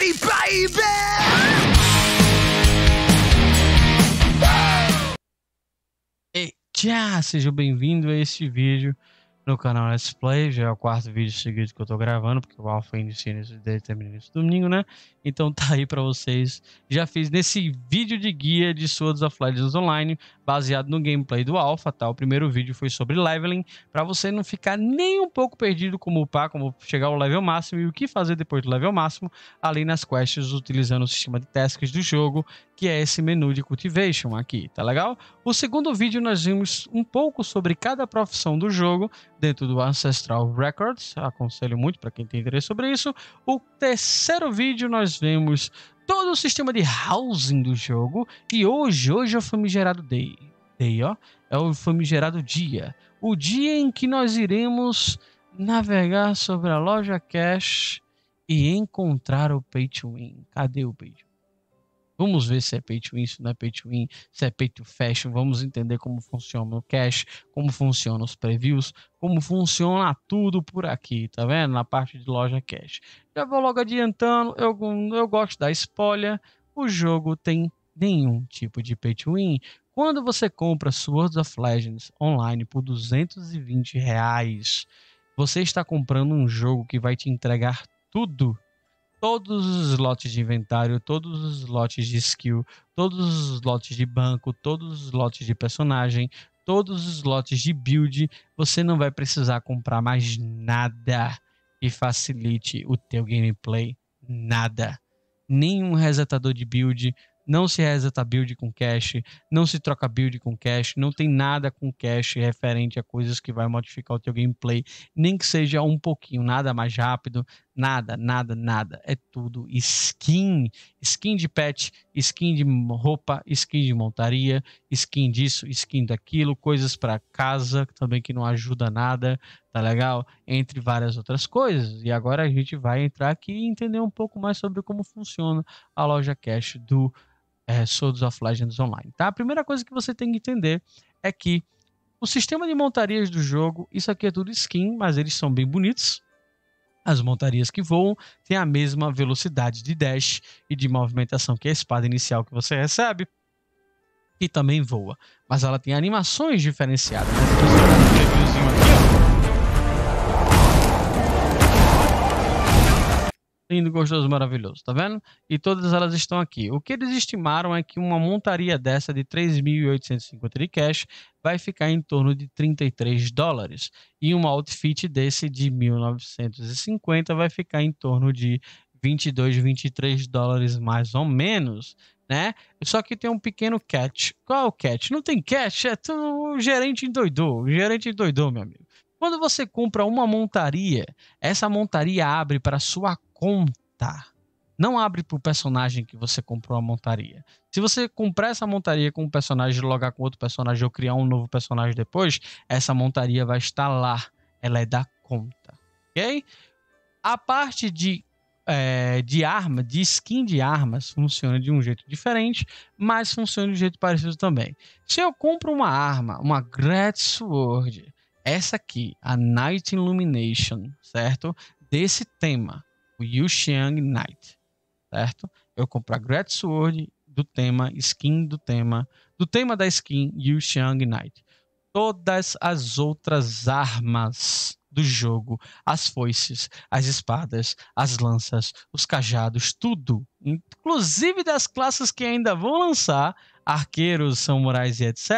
Party, baby! E tchau, sejam bem-vindos a este vídeo no canal Let's Play. Já é o quarto vídeo seguido que eu tô gravando, porque o Alpha inicia nesse determinado termina nesse domingo, né? Então tá aí pra vocês. Já fiz nesse vídeo de guia de Swords of Legends Online baseado no gameplay do Alpha, tá? O primeiro vídeo foi sobre leveling, para você não ficar nem um pouco perdido como upar, como chegar ao level máximo e o que fazer depois do level máximo, além nas quests utilizando o sistema de tasks do jogo, que é esse menu de cultivation aqui, tá legal? O segundo vídeo nós vimos um pouco sobre cada profissão do jogo dentro do Ancestral Records, aconselho muito para quem tem interesse sobre isso. O terceiro vídeo nós vemos todo o sistema de housing do jogo. E hoje, hoje é o famigerado day. Day, ó. É o famigerado dia. O dia em que nós iremos navegar sobre a loja Cash e encontrar o Pay to Win. Cadê o Pay to Win? Vamos ver se é pay to win, se não é pay to win, se é pay to fashion. Vamos entender como funciona o cash, como funcionam os previews, como funciona tudo por aqui, tá vendo? Na parte de loja cash. Já vou logo adiantando, eu, eu gosto da spoiler. O jogo tem nenhum tipo de pay to win. Quando você compra Swords of Legends online por 220 reais, você está comprando um jogo que vai te entregar tudo todos os lotes de inventário, todos os lotes de skill, todos os lotes de banco, todos os lotes de personagem, todos os lotes de build. Você não vai precisar comprar mais nada que facilite o teu gameplay. Nada. Nenhum resetador de build, não se reseta build com cache, não se troca build com cache, não tem nada com cache referente a coisas que vai modificar o teu gameplay, nem que seja um pouquinho, nada mais rápido, nada, nada, nada. É tudo skin, skin de pet, skin de roupa, skin de montaria, skin disso, skin daquilo, coisas para casa também que não ajuda nada, tá legal? Entre várias outras coisas. E agora a gente vai entrar aqui e entender um pouco mais sobre como funciona a loja cash do é, Swords of Legends Online. Tá? A primeira coisa que você tem que entender é que o sistema de montarias do jogo, isso aqui é tudo skin, mas eles são bem bonitos. As montarias que voam têm a mesma velocidade de dash e de movimentação que a espada inicial que você recebe, e também voa. Mas ela tem animações diferenciadas. Né? Aqui, ó. Lindo, gostoso, maravilhoso, tá vendo? E todas elas estão aqui. O que eles estimaram é que uma montaria dessa de 3.850 de cash vai ficar em torno de 33 dólares. E um outfit desse de 1950 vai ficar em torno de 22, 23 dólares mais ou menos, né? Só que tem um pequeno catch. Qual é o catch? Não tem catch, é o gerente endoidou, o gerente endoidou, meu amigo. Quando você compra uma montaria, essa montaria abre para sua Conta. Não abre pro personagem que você comprou a montaria. Se você comprar essa montaria com um personagem, logar com outro personagem ou criar um novo personagem depois, essa montaria vai estar lá. Ela é da conta, ok? A parte de é, de arma, de skin de armas, funciona de um jeito diferente, mas funciona de um jeito parecido também. Se eu compro uma arma, uma Great Sword, essa aqui, a Night Illumination, certo? Desse tema, o Yu Xiang Knight, certo? Eu compro a Great Sword do tema, skin do tema, do tema da skin Yu Xiang Knight. Todas as outras armas do jogo, as foices, as espadas, as lanças, os cajados, tudo, inclusive das classes que ainda vão lançar, arqueiros, samurais e etc.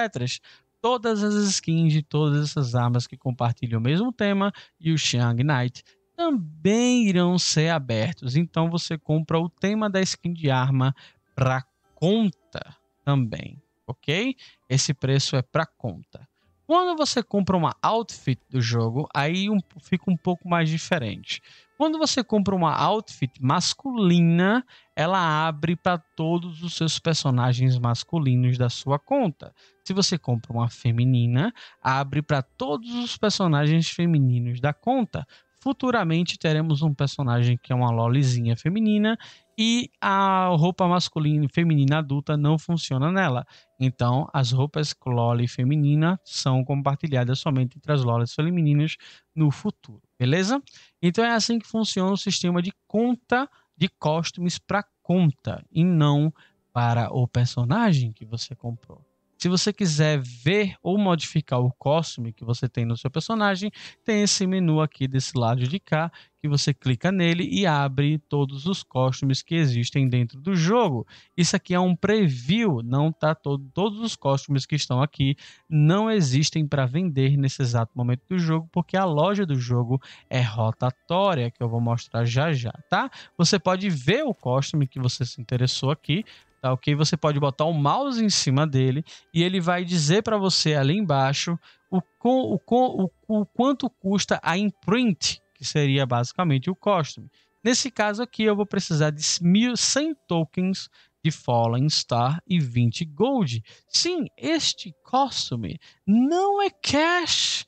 Todas as skins de todas essas armas que compartilham o mesmo tema e o Xiang Knight também irão ser abertos. Então você compra o tema da skin de arma para conta também, ok? Esse preço é para conta. Quando você compra uma outfit do jogo, aí um, fica um pouco mais diferente. Quando você compra uma outfit masculina, ela abre para todos os seus personagens masculinos da sua conta. Se você compra uma feminina, abre para todos os personagens femininos da conta. Futuramente teremos um personagem que é uma lolizinha feminina e a roupa masculina e feminina adulta não funciona nela. Então, as roupas loli feminina são compartilhadas somente entre as lolis femininas no futuro, beleza? Então é assim que funciona o sistema de conta de costumes para conta e não para o personagem que você comprou. Se você quiser ver ou modificar o costume que você tem no seu personagem, tem esse menu aqui desse lado de cá, que você clica nele e abre todos os costumes que existem dentro do jogo. Isso aqui é um preview, não tá todo, todos os costumes que estão aqui não existem para vender nesse exato momento do jogo, porque a loja do jogo é rotatória, que eu vou mostrar já já, tá? Você pode ver o costume que você se interessou aqui, tá ok? Você pode botar o mouse em cima dele e ele vai dizer para você ali embaixo o, com, o, com, o, o quanto custa a imprint, que seria basicamente o costume. Nesse caso aqui, eu vou precisar de 1.100 tokens de Fallen Star e 20 Gold. Sim, este costume não é cash.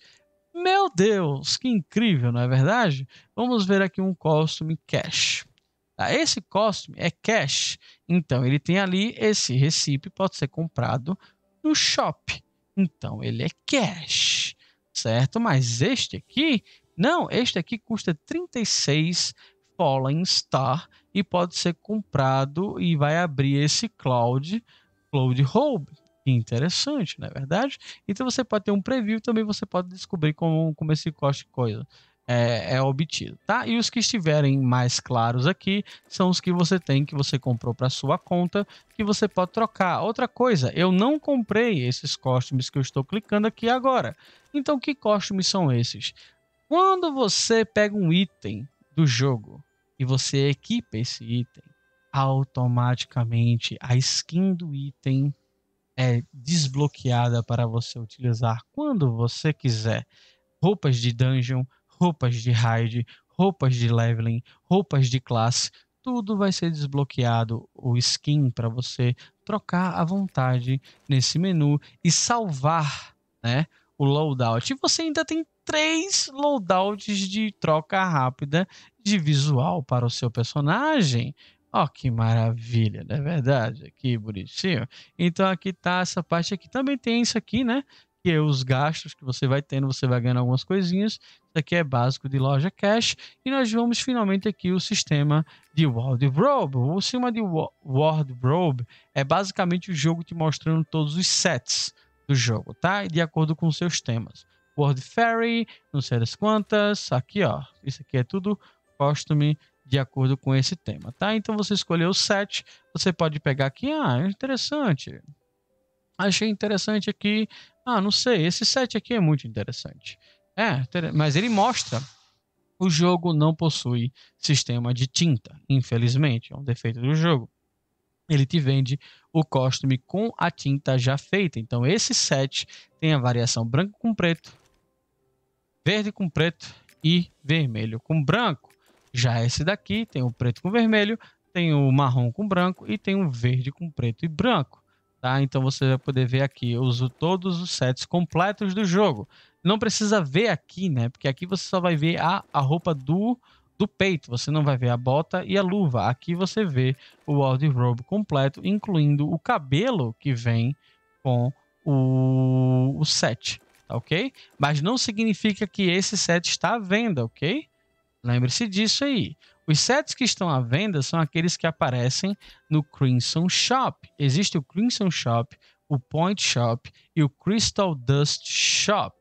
Meu Deus, que incrível, não é verdade? Vamos ver aqui um costume cash. Tá? Esse costume é cash. Então, ele tem ali esse recipe, pode ser comprado no shop. Então, ele é cash, certo? Mas este aqui, não, este aqui custa 36 Fallen Star e pode ser comprado e vai abrir esse Cloud, Cloud Home. Interessante, não é verdade? Então você pode ter um preview também, você pode descobrir como, como esse coste coisa é, é, obtido, tá? E os que estiverem mais claros aqui são os que você tem que você comprou para sua conta que você pode trocar. Outra coisa, eu não comprei esses costumes que eu estou clicando aqui agora. Então, que costumes são esses? Quando você pega um item do jogo e você equipa esse item, automaticamente a skin do item é desbloqueada para você utilizar quando você quiser. Roupas de dungeon, roupas de raid, roupas de leveling, roupas de classe, tudo vai ser desbloqueado o skin para você trocar à vontade nesse menu e salvar, né, o loadout. E você ainda tem três loadouts de troca rápida de visual para o seu personagem. Ó, oh, que maravilha, não é verdade? Que bonitinho. Então aqui tá essa parte aqui. Também tem isso aqui, né? que é os gastos que você vai tendo, você vai ganhando algumas coisinhas. Isso aqui é básico de loja cash. E nós vamos finalmente aqui o sistema de Wardrobe. O sistema de Wardrobe é basicamente o jogo te mostrando todos os sets do jogo, tá? De acordo com seus temas. World Fairy, não sei das quantas, aqui ó, isso aqui é tudo costume de acordo com esse tema, tá? Então você escolheu o set, você pode pegar aqui, ah, interessante, achei interessante aqui. Ah, não sei, esse set aqui é muito interessante. É, mas ele mostra. O jogo não possui sistema de tinta, infelizmente, é um defeito do jogo. Ele te vende o costume com a tinta já feita. Então, esse set tem a variação branco com preto, verde com preto e vermelho com branco. Já esse daqui tem o preto com vermelho, tem o marrom com branco e tem o verde com preto e branco. Tá? Então você vai poder ver aqui os, todos os sets completos do jogo. Não precisa ver aqui, né? Porque aqui você só vai ver a, a roupa do, do peito, você não vai ver a bota e a luva. Aqui você vê o wardrobe completo, incluindo o cabelo que vem com o, o set, tá ok? Mas não significa que esse set está à venda, ok? Lembre-se disso aí. Os sets que estão à venda são aqueles que aparecem no Crimson Shop. Existe o Crimson Shop, o Point Shop e o Crystal Dust Shop,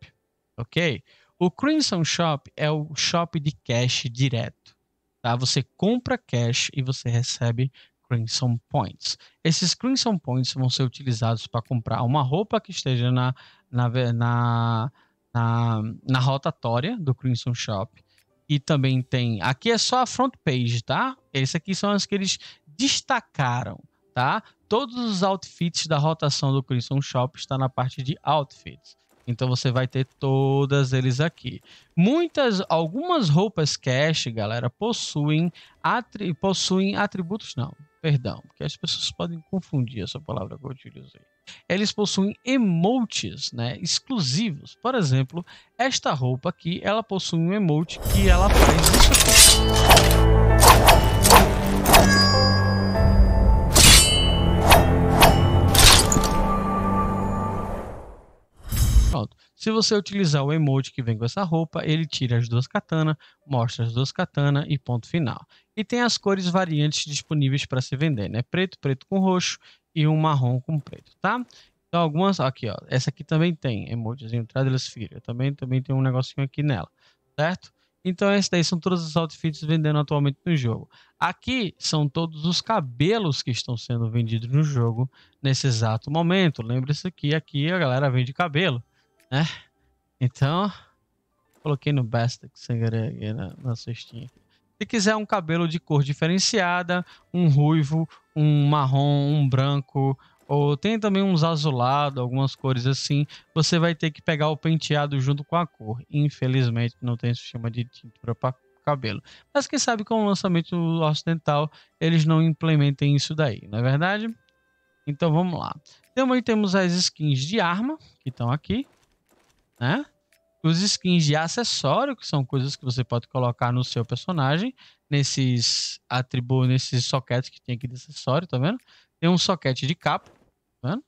ok? O Crimson Shop é o shop de cash direto, tá? Você compra cash e você recebe Crimson Points. Esses Crimson Points vão ser utilizados para comprar uma roupa que esteja na, na, na, na, na rotatória do Crimson Shop, e também tem. Aqui é só a front page, tá? Esse aqui são as que eles destacaram, tá? Todos os outfits da rotação do Crimson Shop está na parte de outfits. Então você vai ter todas eles aqui. Muitas, algumas roupas cash, galera, possuem, atri, possuem atributos não. Perdão, porque as pessoas podem confundir essa palavra que eu utilizei. Eles possuem emotes né, exclusivos. Por exemplo, esta roupa aqui, ela possui um emote que ela faz isso aqui. Pronto. Se você utilizar o emote que vem com essa roupa, ele tira as duas katanas, mostra as duas katanas e ponto final. E tem as cores variantes disponíveis para se vender, né? Preto, preto com roxo e um marrom com preto, tá? Então algumas, aqui ó, essa aqui também tem emojizinho Tradeless Fury, também, também tem um negocinho aqui nela, certo? Então essas daí são todas as outfits vendendo atualmente no jogo. Aqui são todos os cabelos que estão sendo vendidos no jogo nesse exato momento. Lembre-se que aqui a galera vende cabelo, né? Então, coloquei no Basta que você na, na cestinha aqui. Se quiser um cabelo de cor diferenciada, um ruivo, um marrom, um branco, ou tem também uns azulado, algumas cores assim, você vai ter que pegar o penteado junto com a cor. Infelizmente não tem sistema de tintura para cabelo. Mas quem sabe com o lançamento ocidental eles não implementem isso daí, não é verdade? Então vamos lá. Também temos as skins de arma que estão aqui, né? os skins de acessório, que são coisas que você pode colocar no seu personagem, nesses atributos, nesses soquetes que tem aqui de acessório, tá vendo? Tem um soquete de capa, tá vendo?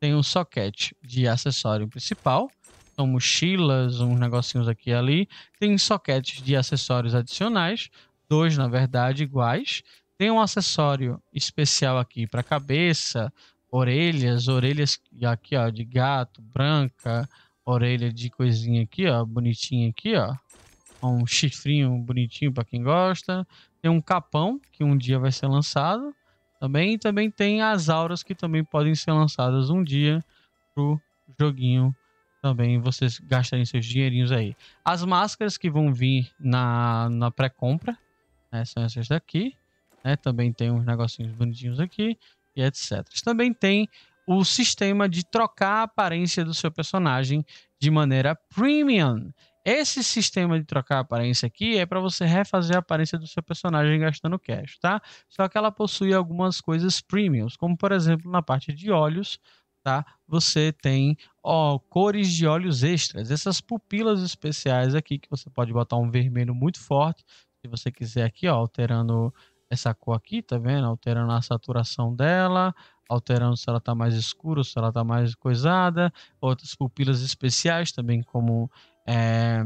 Tem um soquete de acessório principal, são mochilas, uns negocinhos aqui e ali. Tem soquetes de acessórios adicionais, dois na verdade iguais. Tem um acessório especial aqui para cabeça, orelhas, orelhas aqui ó, de gato, branca, orelha de coisinha aqui, ó, bonitinha aqui, ó. Um chifrinho bonitinho para quem gosta. Tem um capão, que um dia vai ser lançado também. E também tem as auras, que também podem ser lançadas um dia pro joguinho também vocês gastarem seus dinheirinhos aí. As máscaras que vão vir na, na pré-compra, né, são essas daqui. Né, também tem uns negocinhos bonitinhos aqui e etc. Também tem o sistema de trocar a aparência do seu personagem de maneira premium. Esse sistema de trocar a aparência aqui é para você refazer a aparência do seu personagem gastando cash, tá? Só que ela possui algumas coisas premiums, como por exemplo na parte de olhos, tá? Você tem ó, cores de olhos extras, essas pupilas especiais aqui que você pode botar um vermelho muito forte, se você quiser aqui, ó, alterando essa cor aqui, tá vendo? Alterando a saturação dela, alterando se ela tá mais escura, se ela tá mais coisada, outras pupilas especiais também, como é,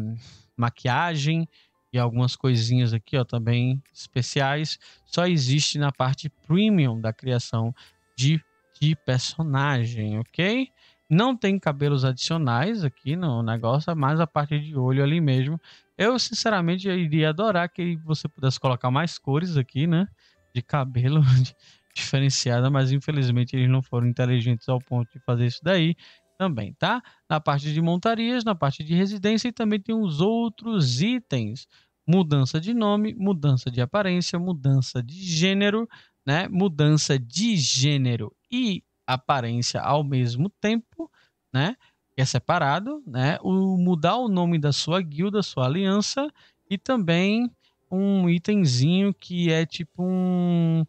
maquiagem e algumas coisinhas aqui, ó, também especiais. Só existe na parte premium da criação de, de personagem, ok? Não tem cabelos adicionais aqui no negócio, é mas a parte de olho ali mesmo. Eu, sinceramente, iria adorar que você pudesse colocar mais cores aqui, né? De cabelo diferenciada, mas infelizmente eles não foram inteligentes ao ponto de fazer isso daí também, tá? Na parte de montarias, na parte de residência e também tem os outros itens. Mudança de nome, mudança de aparência, mudança de gênero, né? Mudança de gênero e aparência ao mesmo tempo, né? Que é separado, né? O mudar o nome da sua guilda, sua aliança e também um itemzinho que é tipo um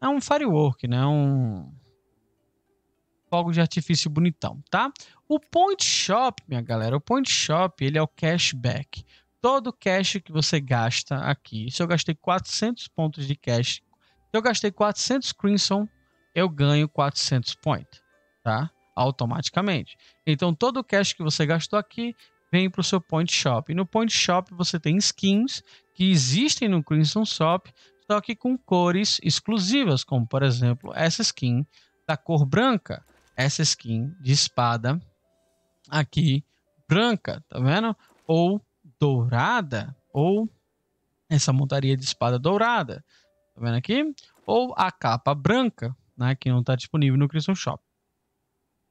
é um firework, né? Um fogo de artifício bonitão, tá? O point shop, minha galera, o point shop, ele é o cashback. Todo o cash que você gasta aqui. Se eu gastei 400 pontos de cash, se eu gastei 400 crimson, eu ganho 400 points, tá? Automaticamente. Então, todo o cash que você gastou aqui vem para o seu Point Shop. E no Point Shop você tem skins que existem no Crimson Shop, só que com cores exclusivas, como por exemplo essa skin da cor branca, essa skin de espada aqui branca, tá vendo? Ou dourada, ou essa montaria de espada dourada, tá vendo aqui? Ou a capa branca, né, que não está disponível no Christian Shop.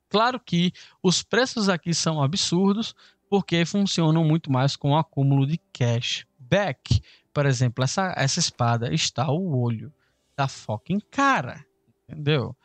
Claro que os preços aqui são absurdos, porque funcionam muito mais com acúmulo de cash back. Por exemplo, essa, essa espada está o olho da fucking cara, entendeu?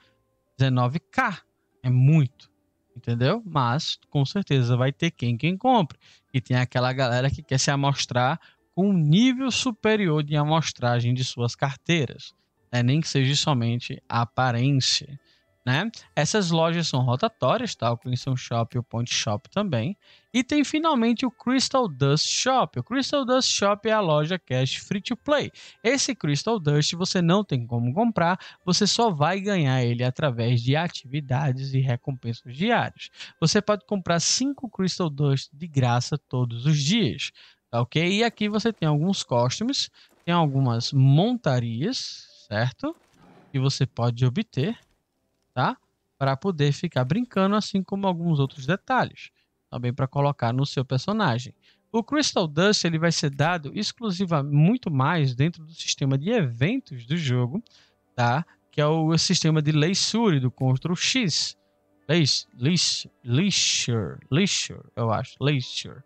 19k é muito, entendeu? Mas com certeza vai ter quem quem compre. E tem aquela galera que quer se amostrar com um nível superior de amostragem de suas carteiras né? nem que seja somente a aparência. Né? Essas lojas são rotatórias, tá? O Crimson Shop e o Point Shop também. E tem finalmente o Crystal Dust Shop. O Crystal Dust Shop é a loja cash free to play. Esse Crystal Dust você não tem como comprar, você só vai ganhar ele através de atividades e recompensas diárias. Você pode comprar 5 Crystal Dust de graça todos os dias, tá ok? E aqui você tem alguns costumes, tem algumas montarias, certo? Que você pode obter, tá? Para poder ficar brincando, assim como alguns outros detalhes, também para colocar no seu personagem. O Crystal Dust ele vai ser dado exclusivamente muito mais dentro do sistema de eventos do jogo, tá? Que é o sistema de Leisure do Ctrl X. leisure, leisure, eu acho, leisure.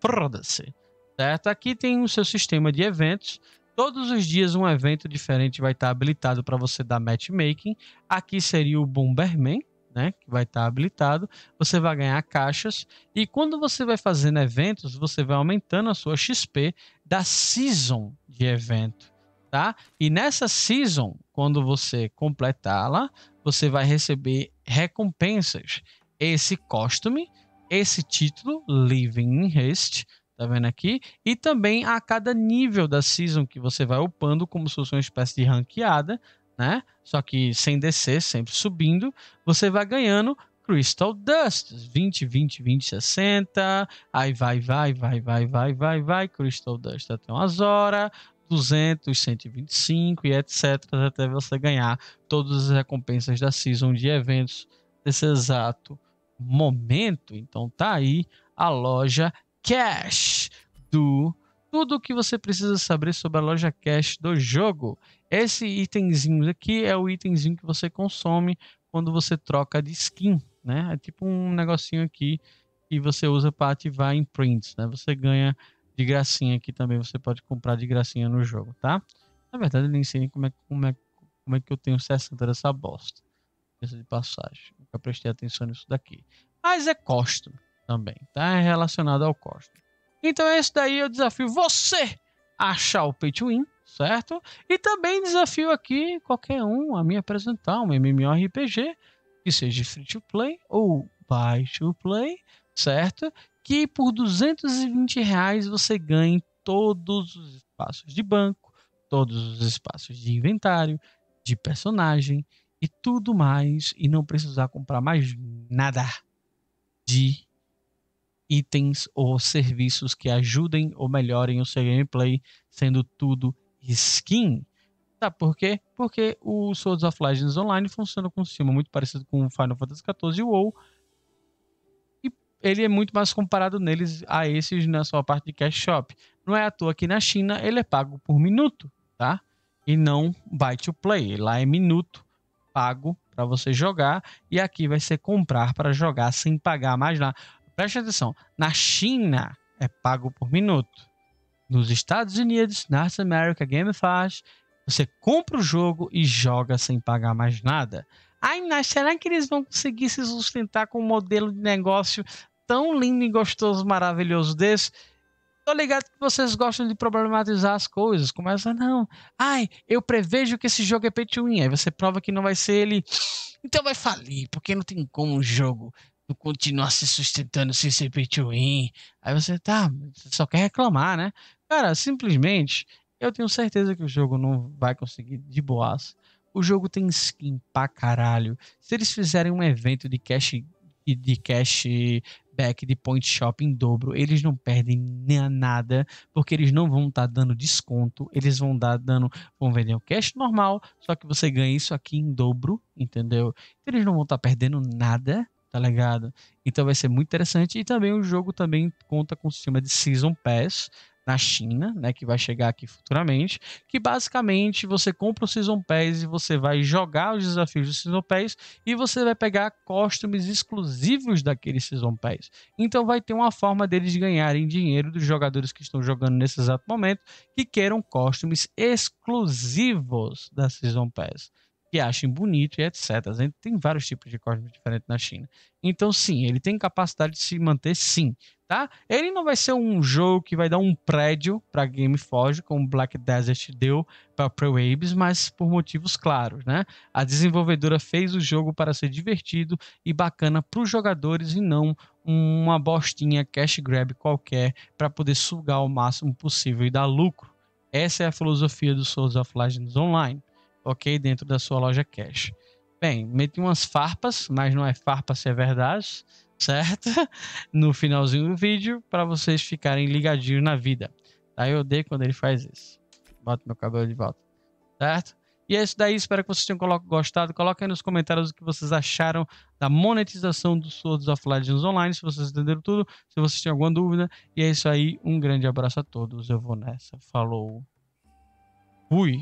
Foda-se. Certo? Aqui tem o seu sistema de eventos Todos os dias um evento diferente vai estar habilitado para você dar matchmaking. Aqui seria o Bomberman, né, que vai estar habilitado. Você vai ganhar caixas e quando você vai fazendo eventos, você vai aumentando a sua XP da season de evento, tá? E nessa season, quando você completá-la, você vai receber recompensas. Esse costume, esse título, Living in Haste, tá vendo aqui? E também a cada nível da season que você vai upando, como se fosse uma espécie de ranqueada, né? Só que sem descer, sempre subindo, você vai ganhando Crystal Dust, 20, 20, 20, 60, aí vai, vai, vai, vai, vai, vai, vai, Crystal Dust até umas horas, 200, 125 e etc, até você ganhar todas as recompensas da season de eventos desse exato momento. Então tá aí a loja Cash do tudo o que você precisa saber sobre a loja cash do jogo. Esse itemzinho aqui é o itemzinho que você consome quando você troca de skin, né? É tipo um negocinho aqui que você usa para ativar imprints, né? Você ganha de gracinha aqui também, você pode comprar de gracinha no jogo, tá? Na verdade, eu nem sei como é, como é, como é que eu tenho 60 dessa bosta. de passagem. Nunca prestei atenção nisso daqui. Mas é costume também, tá? É relacionado ao custo. Então esse daí eu desafio você a achar o pay to win, certo? E também desafio aqui qualquer um a me apresentar um MMORPG que seja free to play ou buy to play, certo? Que por 220 reais você ganhe todos os espaços de banco, todos os espaços de inventário, de personagem e tudo mais e não precisar comprar mais nada de itens ou serviços que ajudem ou melhorem o seu gameplay, sendo tudo skin. Tá, por quê? Porque o Souls of Legends Online funciona com um sistema muito parecido com o Final Fantasy XIV e o WoW. E ele é muito mais comparado neles a esses na sua parte de cash shop. Não é à toa que na China ele é pago por minuto, tá? E não buy to play. Lá é minuto pago para você jogar e aqui vai ser comprar para jogar sem pagar mais nada. Preste atenção. Na China é pago por minuto. Nos Estados Unidos, North America Game Pass, você compra o jogo e joga sem pagar mais nada. Ai, mas será que eles vão conseguir se sustentar com um modelo de negócio tão lindo e gostoso, maravilhoso desse? Tô ligado que vocês gostam de problematizar as coisas. Começa, não. Ai, eu prevejo que esse jogo é pay to win. Aí você prova que não vai ser ele. Então vai falir, porque não tem como o jogo continuar se sustentando sem ser pay to win. Aí você tá, você só quer reclamar, né? Cara, simplesmente, eu tenho certeza que o jogo não vai conseguir de boas. O jogo tem skin pra caralho. Se eles fizerem um evento de cash de cash back de point shopping em dobro, eles não perdem nem nada, porque eles não vão estar tá dando desconto, eles vão dar dando, vão vender o cash normal, só que você ganha isso aqui em dobro, entendeu? Então eles não vão estar tá perdendo nada tá ligado? Então vai ser muito interessante. E também o jogo também conta com o sistema de Season Pass na China, né, que vai chegar aqui futuramente, que basicamente você compra o Season Pass e você vai jogar os desafios do Season Pass e você vai pegar costumes exclusivos daquele Season Pass. Então vai ter uma forma deles ganharem dinheiro dos jogadores que estão jogando nesse exato momento que queiram costumes exclusivos da Season Pass que achem bonito e etc. A gente tem vários tipos de cosmos diferentes na China. Então, sim, ele tem capacidade de se manter, sim. Tá? Ele não vai ser um jogo que vai dar um prédio para Gameforge, como Black Desert deu para Pre-Waves, mas por motivos claros, né? A desenvolvedora fez o jogo para ser divertido e bacana para os jogadores e não uma bostinha cash grab qualquer para poder sugar o máximo possível e dar lucro. Essa é a filosofia do Souls of Legends Online ok? Dentro da sua loja cash. Bem, meti umas farpas, mas não é se é verdade, certo? No finalzinho do vídeo, para vocês ficarem ligadinhos na vida. Aí Eu odeio quando ele faz isso. Bota meu cabelo de volta, certo? E é isso daí, espero que vocês tenham gostado. Coloquem aí nos comentários o que vocês acharam da monetização dos Swords of Legends Online, se vocês entenderam tudo, se vocês têm alguma dúvida. E é isso aí, um grande abraço a todos. Eu vou nessa. Falou. Fui.